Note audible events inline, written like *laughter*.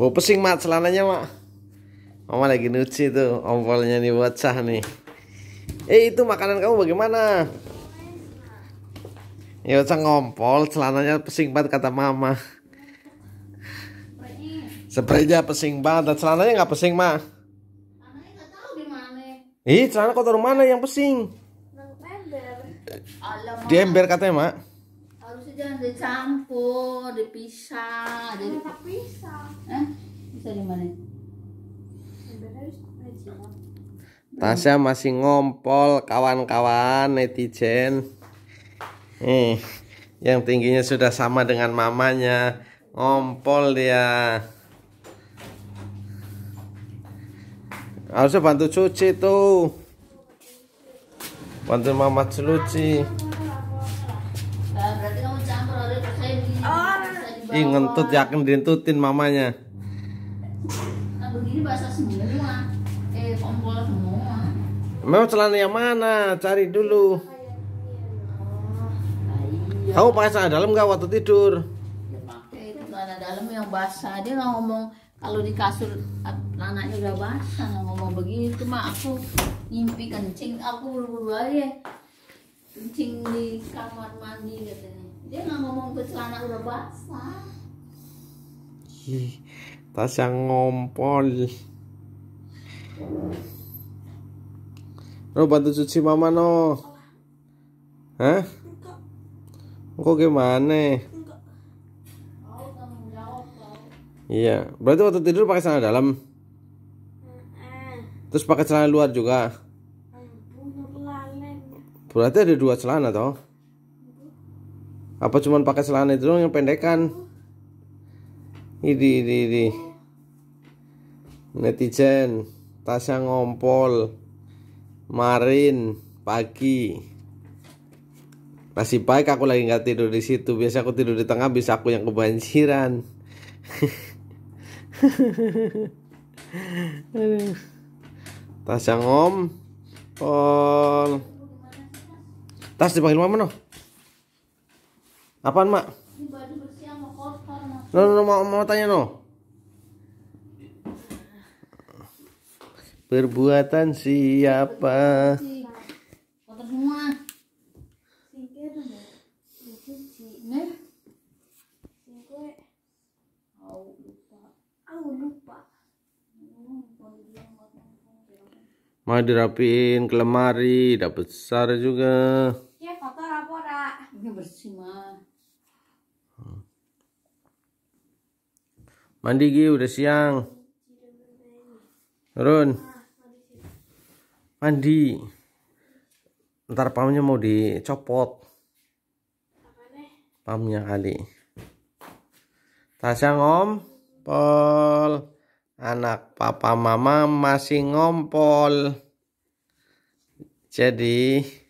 Bawa pesing mak celananya mak. Mama lagi nuci tuh ompolnya nih bocah nih. Eh itu makanan kamu bagaimana? Ya bocah ngompol celananya pesing banget kata mama. Sebenarnya pesing banget dan celananya nggak pesing mak. Ih, celana kotor mana yang pesing? Di ember katanya, Mak. Harusnya jangan dicampur, dipisah, jadi dipisah. Tasya masih ngompol kawan-kawan netizen. Eh, yang tingginya sudah sama dengan mamanya. Ngompol dia. Harusnya bantu cuci tuh. Bantu mama cuci. Nah, oh. Ih, ya, ngentut yakin dintutin mamanya nah begini basah semua eh kompol semua Memang celana yang mana? Cari dulu. Oh, Kamu pakai celana dalam gak waktu tidur? Ya, celana dalam yang basah. Dia nggak ngomong kalau di kasur anaknya udah basah nggak ngomong begitu mah aku mimpi kencing aku buru-buru aja kencing di kamar mandi katanya. Dia nggak ngomong ke celana udah basah. Hi tas yang ngompol. Lo bantu cuci mama no. Hah? Kok gimana? Iya, berarti waktu tidur pakai celana dalam. Terus pakai celana luar juga. Berarti ada dua celana toh? Apa cuman pakai celana itu yang pendekan? Ini ini ini. Netizen, Tasya ngompol. Marin pagi. Masih baik aku lagi nggak tidur di situ. Biasa aku tidur di tengah, bisa aku yang kebanjiran. Tasya *laughs* ngompol. Tas dipanggil mama no. Apaan mak? No, no, no mau, mau tanya no. Perbuatan siapa? Mau dirapiin ke lemari, dapet besar juga. Mandi Gi udah siang. Turun. Mandi. Ntar pamnya mau dicopot. Pamnya kali. Tasya pol. Anak papa mama masih ngompol. Jadi